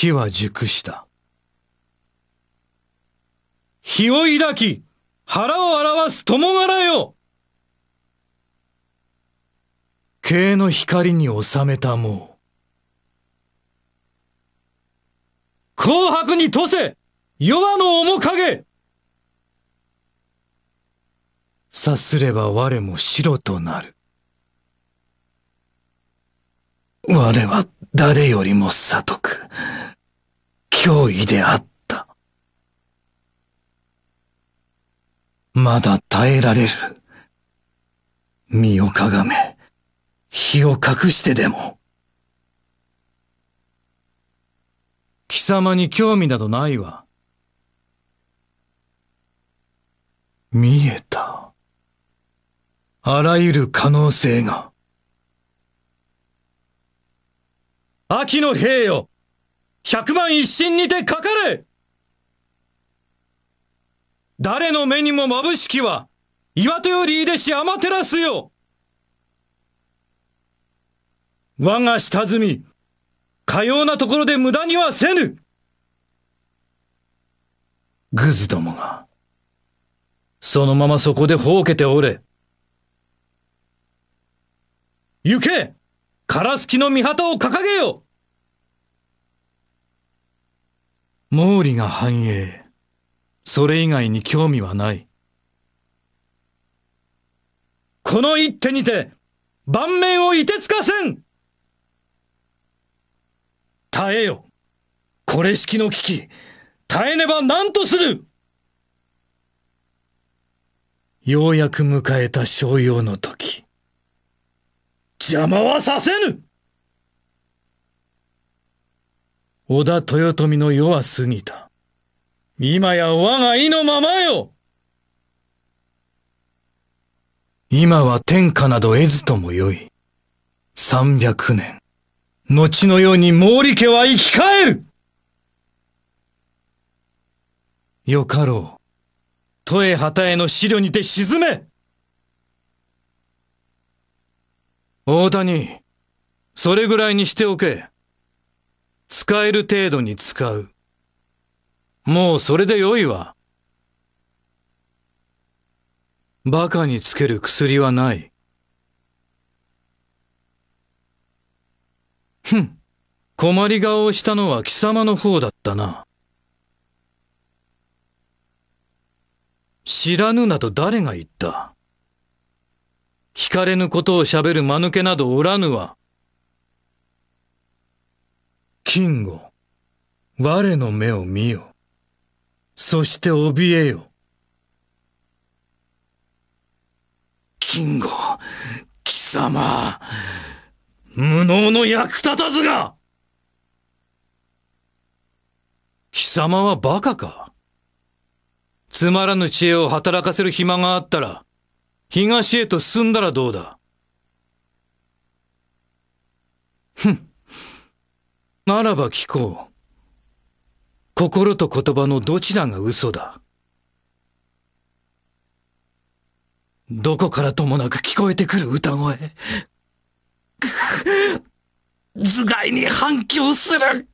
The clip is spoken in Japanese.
火は熟した。日を抱き、腹を表す友柄よ経の光に収めたもう。紅白にとせ弱の面影さすれば我も白となる。我は誰よりも悟く。脅威であった。まだ耐えられる。身をかがめ、日を隠してでも。貴様に興味などないわ。見えた。あらゆる可能性が。秋の兵よ百万一心にてかかれ誰の目にも眩しきは、岩戸よりいでし天照らすよ我が下積み、かようなところで無駄にはせぬグズどもが、そのままそこでほうけておれ。行けカラスキの御旗を掲げよ毛利が繁栄。それ以外に興味はない。この一手にて、盤面をいてつかせん耐えよ。これ式の危機、耐えねば何とするようやく迎えた商用の時。邪魔はさせぬ織田豊臣の世は過ぎた。今や我が意のままよ今は天下など得ずともよい。三百年。後のように毛利家は生き返るよかろう。都へ旗への資料にて沈め大谷、それぐらいにしておけ。使える程度に使う。もうそれでよいわ。馬鹿につける薬はない。ふん、困り顔をしたのは貴様の方だったな。知らぬなど誰が言った。聞かれぬことを喋る間抜けなどおらぬわ。金吾、我の目を見よ。そして怯えよ。金吾、貴様、無能の役立たずが貴様は馬鹿かつまらぬ知恵を働かせる暇があったら、東へと進んだらどうだふん。ならば聞こう。心と言葉のどちらが嘘だどこからともなく聞こえてくる歌声。頭蓋に反響する